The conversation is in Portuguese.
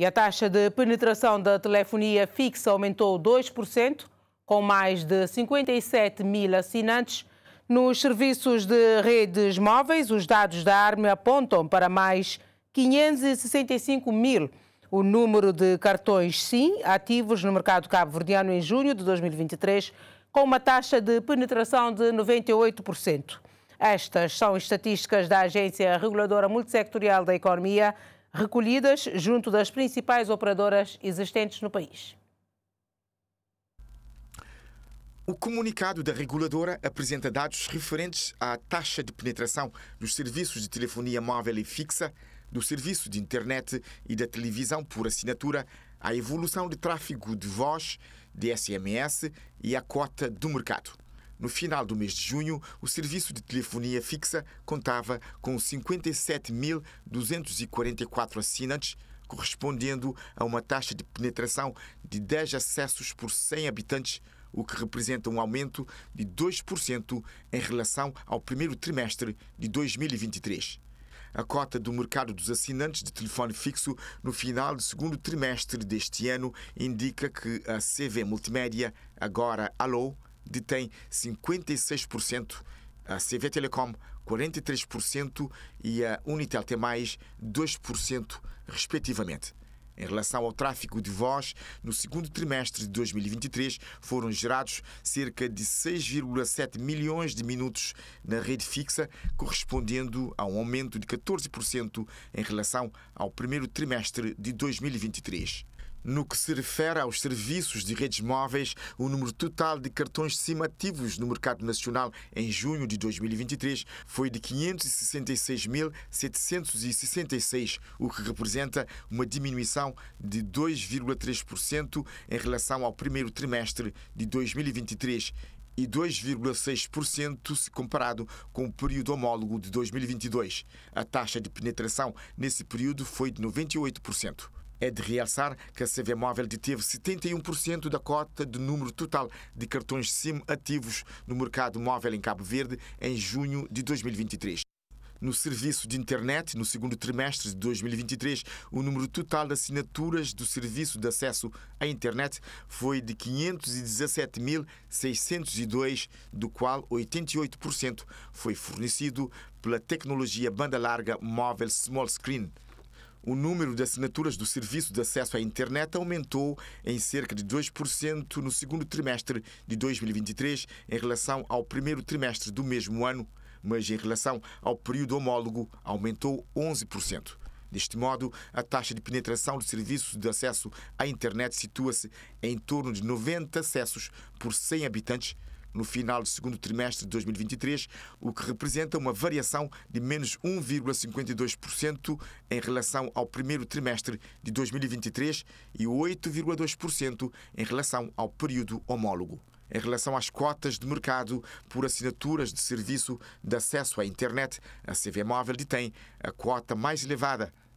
E a taxa de penetração da telefonia fixa aumentou 2%, com mais de 57 mil assinantes. Nos serviços de redes móveis, os dados da ARME apontam para mais 565 mil o número de cartões SIM ativos no mercado cabo-verdiano em junho de 2023, com uma taxa de penetração de 98%. Estas são estatísticas da Agência Reguladora Multissectorial da Economia, recolhidas junto das principais operadoras existentes no país. O comunicado da reguladora apresenta dados referentes à taxa de penetração dos serviços de telefonia móvel e fixa, do serviço de internet e da televisão por assinatura, à evolução de tráfego de voz, de SMS e à cota do mercado. No final do mês de junho, o serviço de telefonia fixa contava com 57.244 assinantes, correspondendo a uma taxa de penetração de 10 acessos por 100 habitantes, o que representa um aumento de 2% em relação ao primeiro trimestre de 2023. A cota do mercado dos assinantes de telefone fixo no final do segundo trimestre deste ano indica que a CV Multimédia, agora Alô, detém 56%, a CV Telecom 43% e a Unitel tem mais 2%, respectivamente. Em relação ao tráfego de voz, no segundo trimestre de 2023 foram gerados cerca de 6,7 milhões de minutos na rede fixa, correspondendo a um aumento de 14% em relação ao primeiro trimestre de 2023. No que se refere aos serviços de redes móveis, o número total de cartões ativos no mercado nacional em junho de 2023 foi de 566.766, o que representa uma diminuição de 2,3% em relação ao primeiro trimestre de 2023 e 2,6% se comparado com o período homólogo de 2022. A taxa de penetração nesse período foi de 98%. É de realçar que a CV Móvel deteve 71% da cota do número total de cartões SIM ativos no mercado móvel em Cabo Verde em junho de 2023. No serviço de internet, no segundo trimestre de 2023, o número total de assinaturas do serviço de acesso à internet foi de 517.602, do qual 88% foi fornecido pela tecnologia banda larga móvel Small Screen o número de assinaturas do serviço de acesso à internet aumentou em cerca de 2% no segundo trimestre de 2023 em relação ao primeiro trimestre do mesmo ano, mas em relação ao período homólogo aumentou 11%. Deste modo, a taxa de penetração de serviços de acesso à internet situa-se em torno de 90 acessos por 100 habitantes, no final do segundo trimestre de 2023, o que representa uma variação de menos 1,52% em relação ao primeiro trimestre de 2023 e 8,2% em relação ao período homólogo em relação às cotas de mercado por assinaturas de serviço de acesso à internet, a CV Móvel detém a cota mais elevada,